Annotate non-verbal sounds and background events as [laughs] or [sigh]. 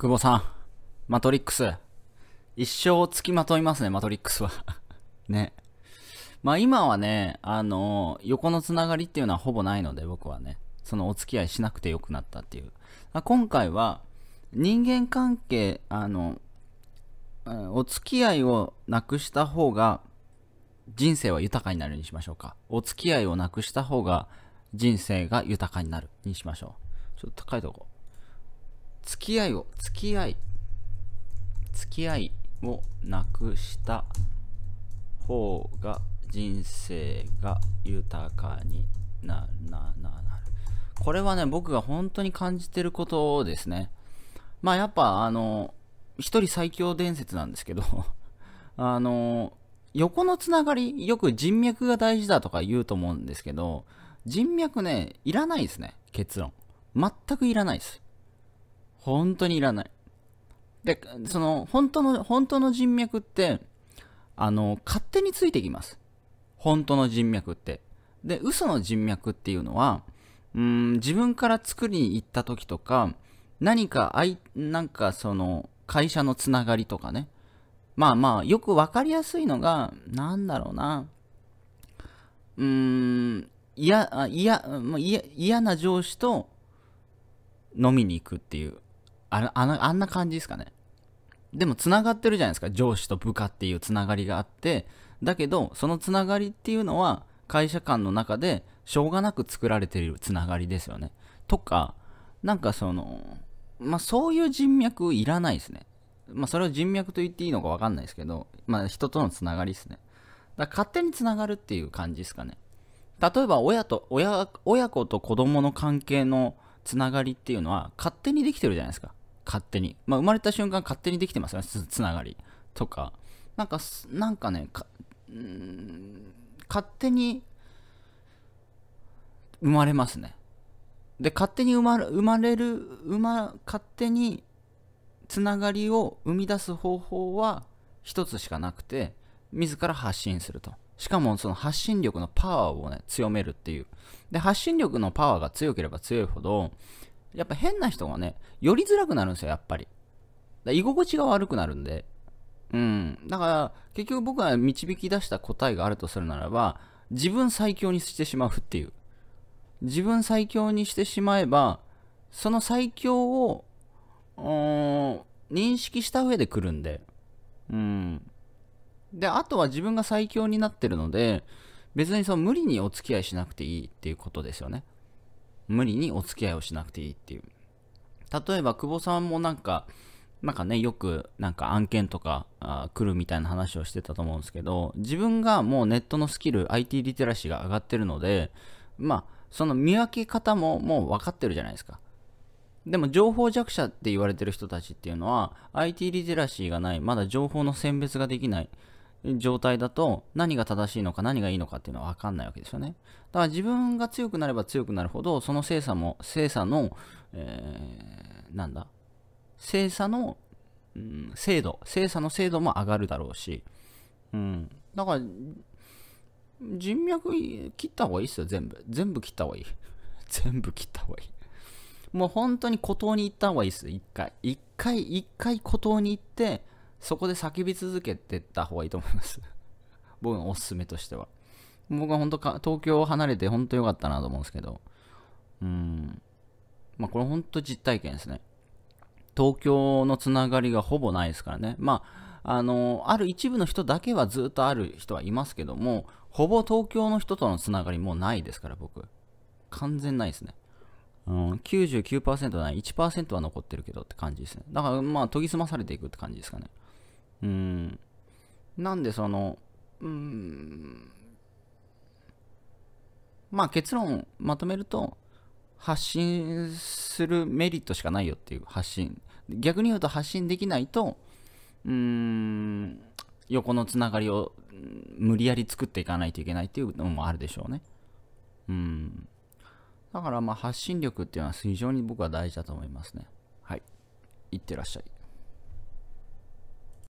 久保さん、マトリックス。一生つきまといますね、マトリックスは [laughs] ね。まあ今はね、あの横のつながりっていうのはほぼないので、僕はね、そのお付き合いしなくてよくなったっていう。今回は、人間関係、あの、お付き合いをなくした方が、人生は豊かになるにしましょうか。お付き合いをなくした方が、人生が豊かになるにしましょう。ちょっと高いとこ付き合いを、付き合い、付き合いをなくした方が人生が豊かになるなななる。これはね、僕が本当に感じてることですね。まあやっぱあの、一人最強伝説なんですけど [laughs] あの、横のつながり、よく人脈が大事だとか言うと思うんですけど、人脈ね、いらないですね、結論。全くいらないです。本当にいらない。で、その、本当の、本当の人脈って、あの、勝手についてきます。本当の人脈って。で、嘘の人脈っていうのは、うん、自分から作りに行った時とか、何か、あい、なんかその、会社のつながりとかね。まあまあ、よくわかりやすいのが、なんだろうな。うーん、嫌、嫌、嫌な上司と飲みに行くっていう。あの、あの、あんな感じですかね。でも繋がってるじゃないですか。上司と部下っていう繋がりがあって、だけど、その繋がりっていうのは、会社間の中で、しょうがなく作られてる繋がりですよね。とか、なんかその、まあ、そういう人脈いらないですね。まあ、それを人脈と言っていいのかわかんないですけど、まあ、人とのつながりですね。だ勝手につながるっていう感じですかね。例えば、親と、親、親子と子供の関係のつながりっていうのは、勝手にできてるじゃないですか。勝手に。まあ、生まれた瞬間勝手にできてますよね、つながりとか。なんか、なんかね、かん勝手に生まれますね。で、勝手に生まれ生まれる、生ま、勝手につながりを生み出す方法は一つしかなくて、自ら発信すると。しかもその発信力のパワーをね、強めるっていう。で、発信力のパワーが強ければ強いほど、やっぱ変な人がね、寄りづらくなるんですよ、やっぱり。居心地が悪くなるんで。うん。だから、結局僕が導き出した答えがあるとするならば、自分最強にしてしまうっていう。自分最強にしてしまえば、その最強を、うん、認識した上で来るんで。うん。で、あとは自分が最強になってるので、別にその無理にお付き合いしなくていいっていうことですよね。無理にお付き合いをしなくていいっていう。例えば、久保さんもなんか、なんかね、よくなんか案件とか来るみたいな話をしてたと思うんですけど、自分がもうネットのスキル、IT リテラシーが上がってるので、まあ、その見分け方ももう分かってるじゃないですか。でも情報弱者って言われてる人たちっていうのは IT リテラシーがない、まだ情報の選別ができない、状態だと何が正しいのか何がいいのかっていうのは分かんないわけですよね。だから自分が強くなれば強くなるほどその精査も精査の、えー、なんだ精査の、うん、精度精査の精度も上がるだろうし、うん、だから人脈切った方がいいですよ全部全部切った方がいい [laughs] 全部切った方がいいもう本当に孤島に行った方がいいです一回一回一回孤島に行ってそこで叫び続けてった方がいいと思います [laughs] 僕のおすすめとしては。僕は本当か、東京を離れて本当良かったなと思うんですけど、うん。まあこれ本当実体験ですね。東京のつながりがほぼないですからね。まあ、あの、ある一部の人だけはずっとある人はいますけども、ほぼ東京の人とのつながりもうないですから、僕。完全ないですね。うん、99%ない、1%は残ってるけどって感じですね。だからまあ研ぎ澄まされていくって感じですかね。うん。なんでその、うん。まあ結論まとめると、発信するメリットしかないよっていう発信。逆に言うと発信できないと、うん、横のつながりを無理やり作っていかないといけないっていうのもあるでしょうね。うん。だからまあ発信力っていうのは非常に僕は大事だと思いますね。はい。いってらっしゃい。